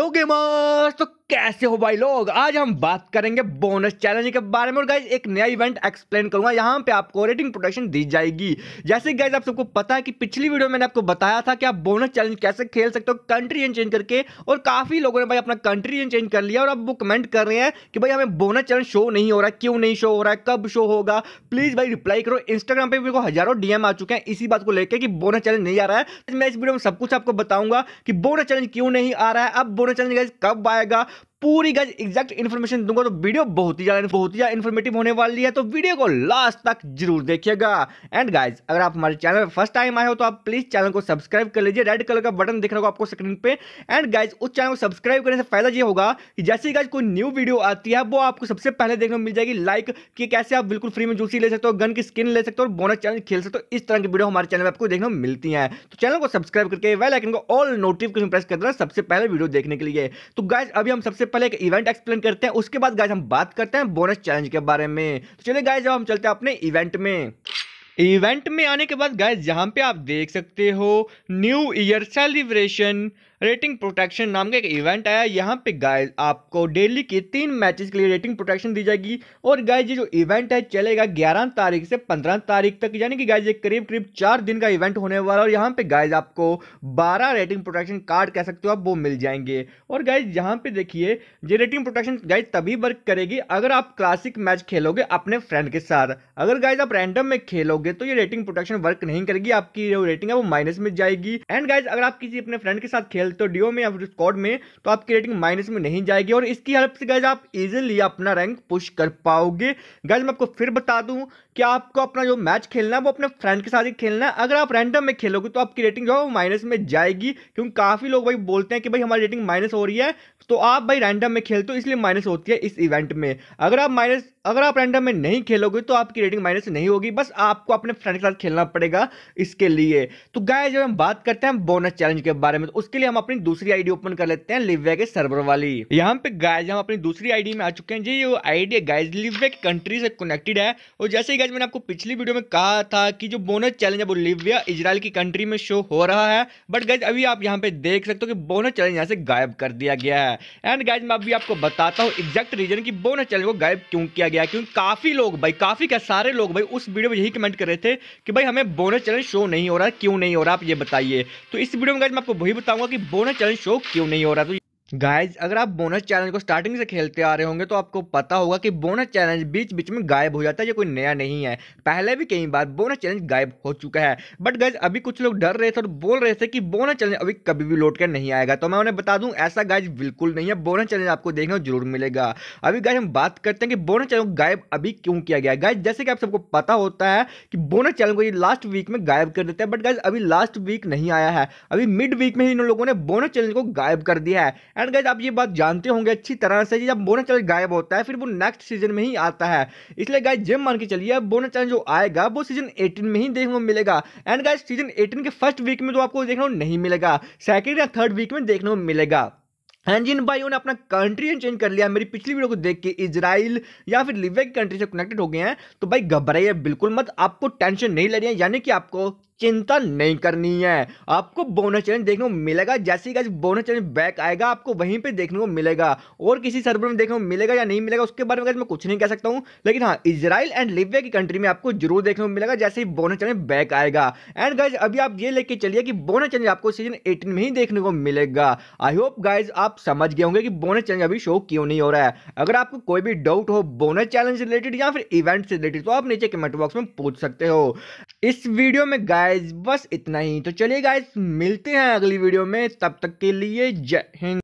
広げます कैसे हो भाई लोग आज हम बात करेंगे बोनस चैलेंज के बारे में और गाइज एक नया इवेंट एक्सप्लेन करूंगा यहाँ पे आपको रेटिंग प्रोटेक्शन दी जाएगी जैसे गाइज आप सबको पता है कि पिछली वीडियो में मैंने आपको बताया था कि आप बोनस चैलेंज कैसे खेल सकते हो कंट्री एंड चेंज करके और काफी लोगों ने भाई अपना कंट्री एंड चेंज कर लिया और अब वो कमेंट कर रहे हैं कि भाई हमें बोनस चैलेंज शो नहीं हो रहा है क्यों नहीं शो हो रहा है कब शो होगा प्लीज भाई रिप्लाई करो इंस्टाग्राम पर मेरे को हजारों डीएम आ चुके हैं इसी बात को लेकर कि बोनस चैलेंज नहीं आ रहा है मैं इस वीडियो में सब कुछ आपको बताऊंगा कि बोनस चैलेंज क्यों नहीं आ रहा है अब बोनस चैलेंज कब आएगा पूरी गज एग्जैक्ट इन्फॉर्मेशन दूंगा तो वीडियो बहुत ही ज़्यादा बहुत ही इन्फॉर्मेटिव होने वाली है तो वीडियो को लास्ट तक जरूर देखिएगा एंड गाइज अगर आप हमारे चैनल पर फर्स्ट टाइम आए हो तो आप प्लीज़ चैनल को सब्सक्राइब कर लीजिए रेड कलर का बटन दिख रहा होगा आपको स्क्रीन पे एंड गाइज उस चैनल को सब्सक्राइब करने से फायदा ये होगा कि जैसे ही गाइज कोई न्यू वीडियो आती है वो आपको सबसे पहले देखने को मिल जाएगी लाइक कि कैसे आप बिल्कुल फ्री में जूसी ले सकते हो गन की स्किन ले सकते हो और बोनस चैनल खेल सकते हो इस तरह की वीडियो हमारे चैनल में आपको देखने को मिलती है तो चैनल को सब्सक्राइब करके वेल आइकन को ऑल नोटिफिकेशन प्रेस कर देना सबसे पहले वीडियो देखने के लिए तो गाइज अभी हम सबसे पहले एक इवेंट एक्सप्लेन करते हैं उसके बाद गाइज हम बात करते हैं बोनस चैलेंज के बारे में तो चलिए गाइज अब हम चलते हैं अपने इवेंट में इवेंट में आने के बाद गाइज जहां पे आप देख सकते हो new year celebration rating protection नाम का एक इवेंट आया यहाँ पे गाइज आपको डेली के तीन मैचेस के लिए रेटिंग प्रोटेक्शन दी जाएगी और गाइज ये जो इवेंट है चलेगा ग्यारह तारीख से पंद्रह तारीख तक यानी कि गाइज ये करीब करीब चार दिन का इवेंट होने वाला और यहाँ पे गाइज आपको बारह रेटिंग प्रोटेक्शन कार्ड कह सकते हो आप वो मिल जाएंगे और गाइज यहाँ पे देखिए ये रेटिंग प्रोटेक्शन गाइज तभी वर्क करेगी अगर आप क्लासिक मैच खेलोगे अपने फ्रेंड के साथ अगर गाइज आप रैंडम में खेलोगे तो ये रेटिंग प्रोटेक्शन वर्क नहीं करेगी आपकी जो रेटिंग है वो माइनस में जाएगी एंड गाइज अगर आप किसी अपने फ्रेंड के साथ खेल खेलते हो डीओ में या फिर स्कॉड में तो आपकी रेटिंग माइनस में नहीं जाएगी और इसकी हेल्प से गैज आप इजिली अपना रैंक पुश कर पाओगे गैज मैं आपको फिर बता दूँ कि आपको अपना जो मैच खेलना है वो अपने फ्रेंड के साथ ही खेलना है अगर आप रैंडम में खेलोगे तो आपकी रेटिंग जो है वो माइनस में जाएगी क्योंकि काफ़ी लोग भाई बोलते हैं कि भाई हमारी रेटिंग माइनस हो रही है तो आप भाई रैंडम में खेलते हो इसलिए माइनस होती है इस इवेंट में अगर आप माइनस अगर आप रैंडम में नहीं खेलोगे तो आपकी रेटिंग माइनस नहीं होगी बस आपको अपने फ्रेंड के साथ खेलना पड़ेगा इसके लिए तो गाय जब हम बात करते हैं बोनस चैलेंज के बारे में तो उसके लिए हम अपनी दूसरी आईडी ओपन कर लेते हैं लिव्या के सर्वर वाली यहाँ पे गाइज हम अपनी दूसरी आईडी में आ चुके हैं जी ये आईडी गाइज लिव्या की कंट्री से कनेक्टेड है और जैसे ही गाइज मैंने आपको पिछली वीडियो में कहा था कि जो बोनस चैलेंज है वो लिव्या इजराइल की कंट्री में शो हो रहा है बट गाइज अभी आप यहाँ पे देख सकते हो कि बोनस चैलेंज यहाँ से गायब कर दिया गया है एंड गाइज मैं अभी आपको बताता हूँ एग्जैक्ट रीजन की बोनस चैलेंज को गायब क्यों किया गया क्योंकि काफी लोग भाई काफी क्या सारे लोग भाई उस वीडियो में यही कमेंट कर रहे थे कि भाई हमें बोनस चैलेंज शो नहीं हो रहा क्यों नहीं हो रहा आप ये बताइए तो इस वीडियो में गाइज मैं आपको वही बताऊंगा कि बोनस चैलेंज शो क्यों नहीं हो रहा तो गाइज अगर आप बोनस चैलेंज को स्टार्टिंग से खेलते आ रहे होंगे तो आपको पता होगा कि बोनस चैलेंज बीच बीच में गायब हो जाता है ये कोई नया नहीं है पहले भी कई बार बोनस चैलेंज गायब हो चुका है बट गाइज अभी कुछ लोग डर रहे थे और बोल रहे थे कि बोनस चैलेंज अभी कभी भी लौट कर नहीं आएगा तो मैं उन्हें बता दूं ऐसा गाइज बिल्कुल नहीं है बोनस चैलेंज आपको देखने को जरूर मिलेगा अभी गाइज हम बात करते हैं कि बोनस चैलेंज गायब अभी क्यों किया गया गाइज जैसे कि आप सबको पता होता है कि बोनस चैलेंज को ये लास्ट वीक में गायब कर देते हैं बट गाइज अभी लास्ट वीक नहीं आया है अभी मिड वीक में ही इन लोगों ने बोनस चैलेंज को गायब कर दिया है एंड गैज आप ये बात जानते होंगे अच्छी तरह से जब बोनस चैलेंज गायब होता है फिर वो नेक्स्ट सीजन में ही आता है इसलिए गाइज जिम मान के चलिए बोनस चैलेंज जो आएगा वो सीजन एटीन में ही देखने को मिलेगा एंड गाइज सीजन एटीन के फर्स्ट वीक में तो आपको देखने को नहीं मिलेगा सेकेंड या थर्ड वीक में देखने को मिलेगा एंड जिन भाइयों ने अपना कंट्री चेंज कर लिया मेरी पिछली वीडियो को देख के इजराइल या फिर लिबिया की कंट्री से कनेक्टेड हो गए हैं तो भाई घबराइए बिल्कुल मत आपको टेंशन नहीं ले रही है यानी कि आपको चिंता नहीं करनी है आपको बोनस चैलेंज देखने को मिलेगा जैसे ही बोनस चैलेंज बैक आएगा आपको वहीं पे देखने को मिलेगा और किसी सर्वर में देखने को मिलेगा या नहीं मिलेगा उसके बारे में मैं कुछ नहीं कह सकता हूँ लेकिन हाँ इसराइल एंड लिबिया की कंट्री में आपको जरूर देखने को मिलेगा जैसे ही बोनस चैलेंज बैक आएगा एंड गाइज अभी आप ये लेके चलिए कि बोनस चैलेंज आपको सीजन एटीन में ही देखने को मिलेगा आई होप गाइज आप समझ गए होंगे कि बोनस चैलेंज अभी शो क्यों नहीं हो रहा है अगर आपको कोई भी डाउट हो बोनस चैलेंज रिलेटेड या फिर इवेंट से रिलेटेड तो आप नीचे कमेंट बॉक्स में पूछ सकते हो इस वीडियो में गाइज बस इतना ही तो चलिए गाइज मिलते हैं अगली वीडियो में तब तक के लिए जय हिंद